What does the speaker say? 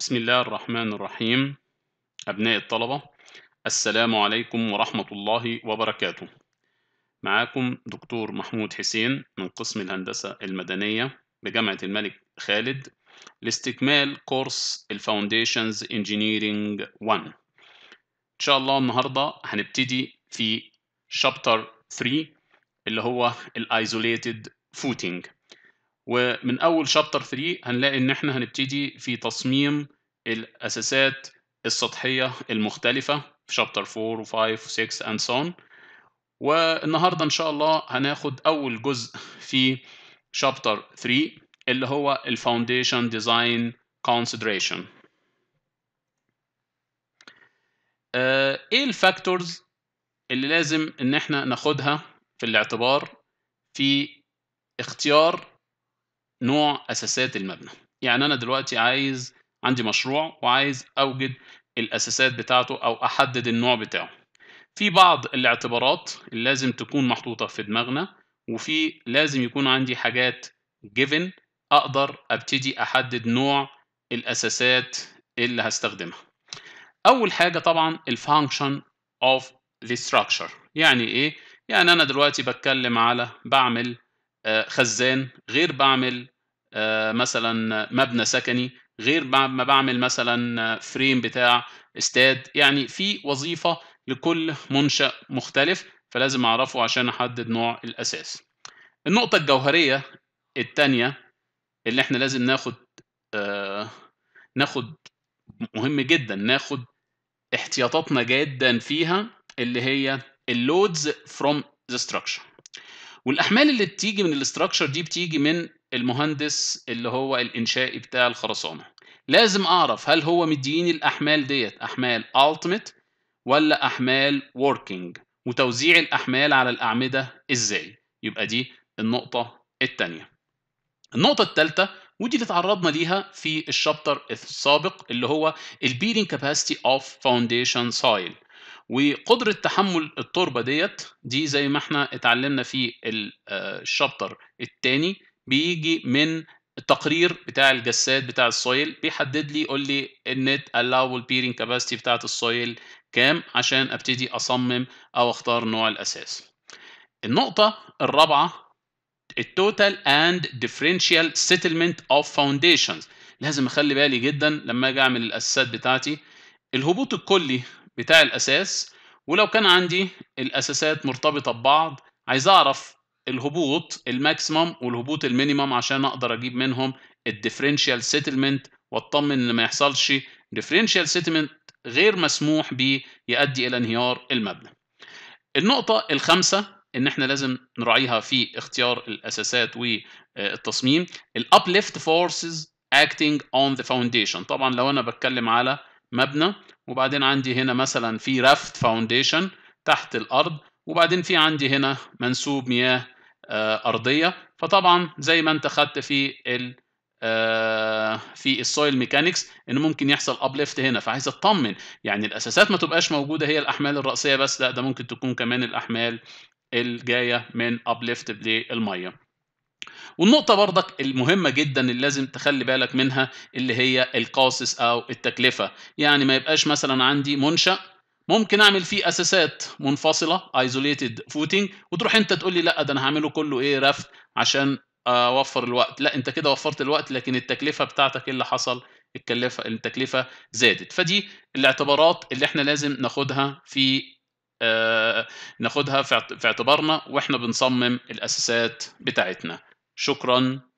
بسم الله الرحمن الرحيم أبناء الطلبة السلام عليكم ورحمة الله وبركاته معاكم دكتور محمود حسين من قسم الهندسة المدنية بجامعة الملك خالد لاستكمال كورس الفاونديشنز انجينيرينج 1 إن شاء الله النهاردة هنبتدي في شابتر 3 اللي هو الايزوليتد فوتينج ومن اول شابتر 3 هنلاقي ان احنا هنبتدي في تصميم الاساسات السطحيه المختلفه في شابتر 4 و5 و6 اند سون والنهارده ان شاء الله هناخد اول جزء في شابتر 3 اللي هو الفاونديشن ديزاين كونسيدريشن ايه الفاكتورز اللي لازم ان احنا ناخدها في الاعتبار في اختيار نوع اساسات المبنى يعني انا دلوقتي عايز عندي مشروع وعايز اوجد الاساسات بتاعته او احدد النوع بتاعه في بعض الاعتبارات اللي لازم تكون محطوطه في دماغنا وفي لازم يكون عندي حاجات جيفن اقدر ابتدي احدد نوع الاساسات اللي هستخدمها اول حاجه طبعا الفانكشن اوف ذا structure يعني ايه يعني انا دلوقتي بتكلم على بعمل آه، خزان غير بعمل آه، مثلا مبنى سكني غير ما بعمل مثلا فريم بتاع استاد يعني في وظيفة لكل منشأ مختلف فلازم أعرفه عشان أحدد نوع الأساس النقطة الجوهرية الثانية اللي احنا لازم ناخد آه، ناخد مهم جدا ناخد احتياطاتنا جدا فيها اللي هي اللودز فروم ذا structure والاحمال اللي بتيجي من الاستراكشر دي بتيجي من المهندس اللي هو الانشائي بتاع الخرسانه لازم اعرف هل هو مديني الاحمال ديت احمال التيميت ولا احمال وركينج وتوزيع الاحمال على الاعمده ازاي يبقى دي النقطه الثانيه النقطه الثالثه ودي اللي تعرضنا ليها في الشابتر السابق اللي هو البيرنج كاباسيتي اوف فاونديشن سايل وقدره تحمل التربه ديت دي زي ما احنا اتعلمنا في آه، الشابتر الثاني بيجي من التقرير بتاع الجساد بتاع السويل بيحدد لي يقول لي النت allowable بيرين capacity بتاعه السويل كام عشان ابتدي اصمم او اختار نوع الاساس النقطه الرابعه التوتال اند ديفرنشال سيتلمنت اوف فاونديشنز لازم اخلي بالي جدا لما اجي اعمل الاساسات بتاعتي الهبوط الكلي بتاع الأساس ولو كان عندي الأساسات مرتبطة ببعض عايز أعرف الهبوط الماكسيمم والهبوط المينيمم عشان أقدر أجيب منهم الديفرنشال سيتلمنت واطمن ان ما يحصلش ديفرنشال سيتلمنت غير مسموح به يؤدي الى انهيار المبنى. النقطة الخامسة ان احنا لازم نراعيها في اختيار الاساسات والتصميم الابليفت فورسز acting on the foundation طبعا لو انا بتكلم على مبنى وبعدين عندي هنا مثلا في رافت فاونديشن تحت الارض وبعدين في عندي هنا منسوب مياه آه، ارضيه فطبعا زي ما انت خدت في ال آه، في السويل ميكانكس ان ممكن يحصل ابليفت هنا فعايز اطمن يعني الاساسات ما تبقاش موجوده هي الاحمال الراسيه بس لا ده ممكن تكون كمان الاحمال الجايه من ابليفت للميه والنقطة برضك المهمة جدا اللي لازم تخلي بالك منها اللي هي القاصص أو التكلفة يعني ما يبقاش مثلا عندي منشأ ممكن اعمل فيه اساسات منفصله ايزوليتد فوتنج وتروح انت تقول لي لا ده انا هعمله كله ايه رف عشان اوفر الوقت لا انت كده وفرت الوقت لكن التكلفه بتاعتك إيه اللي حصل التكلفه التكلفه زادت فدي الاعتبارات اللي احنا لازم ناخدها في آه ناخدها في اعتبارنا واحنا بنصمم الاساسات بتاعتنا شكرا